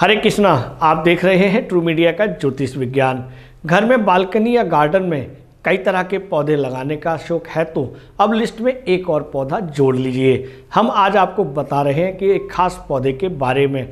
हरे कृष्णा आप देख रहे हैं ट्रू मीडिया का ज्योतिष विज्ञान घर में बालकनी या गार्डन में कई तरह के पौधे लगाने का शौक है तो अब लिस्ट में एक और पौधा जोड़ लीजिए हम आज आपको बता रहे हैं कि एक खास पौधे के बारे में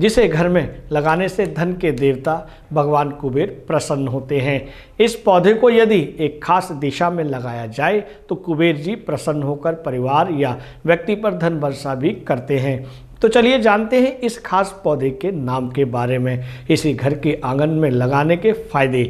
जिसे घर में लगाने से धन के देवता भगवान कुबेर प्रसन्न होते हैं इस पौधे को यदि एक खास दिशा में लगाया जाए तो कुबेर जी प्रसन्न होकर परिवार या व्यक्ति पर धन वर्षा भी करते हैं तो चलिए जानते हैं इस खास पौधे के नाम के बारे में इसी घर के आंगन में लगाने के फायदे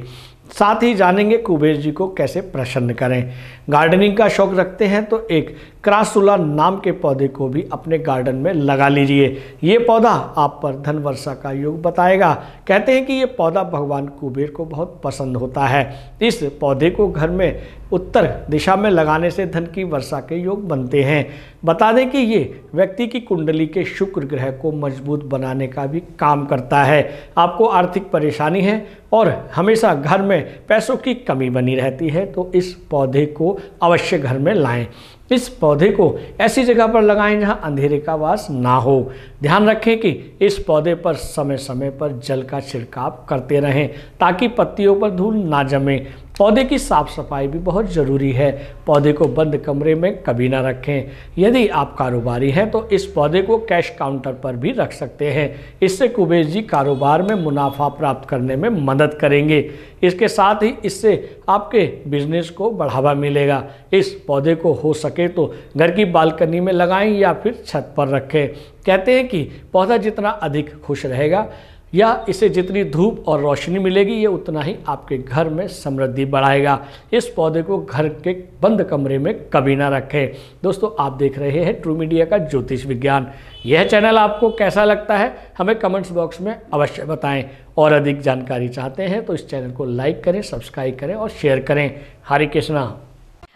साथ ही जानेंगे कुबेर जी को कैसे प्रसन्न करें गार्डनिंग का शौक रखते हैं तो एक क्रासुला नाम के पौधे को भी अपने गार्डन में लगा लीजिए ये पौधा आप पर धन वर्षा का योग बताएगा कहते हैं कि ये पौधा भगवान कुबेर को बहुत पसंद होता है इस पौधे को घर में उत्तर दिशा में लगाने से धन की वर्षा के योग बनते हैं बता दें कि ये व्यक्ति की कुंडली के शुक्र ग्रह को मजबूत बनाने का भी काम करता है आपको आर्थिक परेशानी है और हमेशा घर में पैसों की कमी बनी रहती है तो इस पौधे को अवश्य घर में लाएं इस पौधे को ऐसी जगह पर लगाएं जहां अंधेरे का वास ना हो ध्यान रखें कि इस पौधे पर समय समय पर जल का छिड़काव करते रहें ताकि पत्तियों पर धूल ना जमे पौधे की साफ सफाई भी बहुत ज़रूरी है पौधे को बंद कमरे में कभी ना रखें यदि आप कारोबारी हैं तो इस पौधे को कैश काउंटर पर भी रख सकते हैं इससे कुबेर जी कारोबार में मुनाफा प्राप्त करने में मदद करेंगे इसके साथ ही इससे आपके बिजनेस को बढ़ावा मिलेगा इस पौधे को हो सके सके तो घर की बालकनी में लगाएं या फिर छत पर रखें कहते हैं कि पौधा जितना अधिक खुश रहेगा या इसे जितनी धूप और रोशनी मिलेगी ये उतना ही आपके घर में समृद्धि बढ़ाएगा इस पौधे को घर के बंद कमरे में कभी ना रखें दोस्तों आप देख रहे हैं ट्रू मीडिया का ज्योतिष विज्ञान यह चैनल आपको कैसा लगता है हमें कमेंट्स बॉक्स में अवश्य बताएं और अधिक जानकारी चाहते हैं तो इस चैनल को लाइक करें सब्सक्राइब करें और शेयर करें हरे कृष्णा